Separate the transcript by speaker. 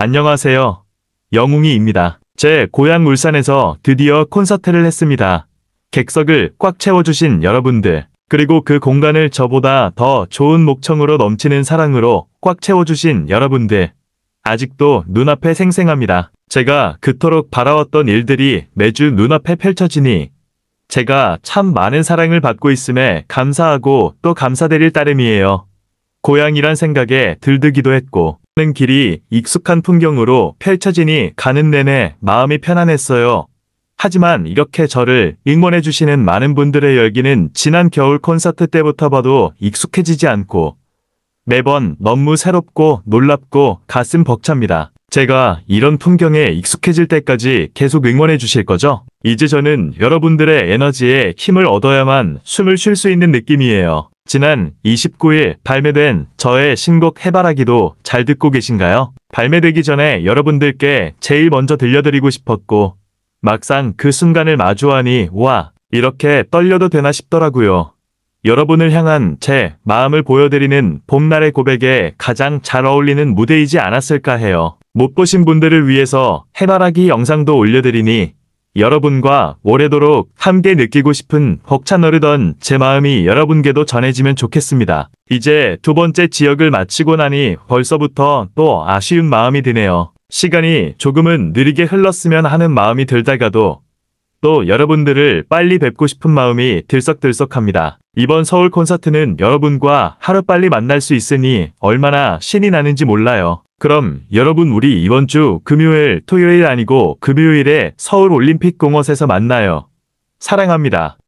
Speaker 1: 안녕하세요. 영웅이입니다. 제 고향 울산에서 드디어 콘서트를 했습니다. 객석을 꽉 채워주신 여러분들, 그리고 그 공간을 저보다 더 좋은 목청으로 넘치는 사랑으로 꽉 채워주신 여러분들, 아직도 눈앞에 생생합니다. 제가 그토록 바라왔던 일들이 매주 눈앞에 펼쳐지니 제가 참 많은 사랑을 받고 있음에 감사하고 또 감사드릴 따름이에요. 고향이란 생각에 들뜨기도 했고 는 길이 익숙한 풍경으로 펼쳐지니 가는 내내 마음이 편안했어요. 하지만 이렇게 저를 응원해 주시는 많은 분들의 열기는 지난 겨울 콘서트 때부터 봐도 익숙해지지 않고 매번 너무 새롭고 놀랍고 가슴 벅찹니다. 제가 이런 풍경에 익숙해질 때까지 계속 응원해 주실 거죠? 이제 저는 여러분들의 에너지에 힘을 얻어야만 숨을 쉴 수 있는 느낌이에요. 지난 29일 발매된 저의 신곡 해바라기도 잘 듣고 계신가요? 발매되기 전에 여러분들께 제일 먼저 들려드리고 싶었고 막상 그 순간을 마주하니 와 이렇게 떨려도 되나 싶더라고요. 여러분을 향한 제 마음을 보여드리는 봄날의 고백에 가장 잘 어울리는 무대이지 않았을까 해요. 못 보신 분들을 위해서 해바라기 영상도 올려드리니 여러분과 오래도록 함께 느끼고 싶은 벅찬 어르던 제 마음이 여러분께도 전해지면 좋겠습니다. 이제 두 번째 지역을 마치고 나니 벌써부터 또 아쉬운 마음이 드네요. 시간이 조금은 느리게 흘렀으면 하는 마음이 들다가도 또 여러분들을 빨리 뵙고 싶은 마음이 들썩들썩합니다. 이번 서울 콘서트는 여러분과 하루빨리 만날 수 있으니 얼마나 신이 나는지 몰라요. 그럼 여러분 우리 이번 주 금요일 토요일 아니고 금요일에 서울올림픽공원에서 만나요. 사랑합니다.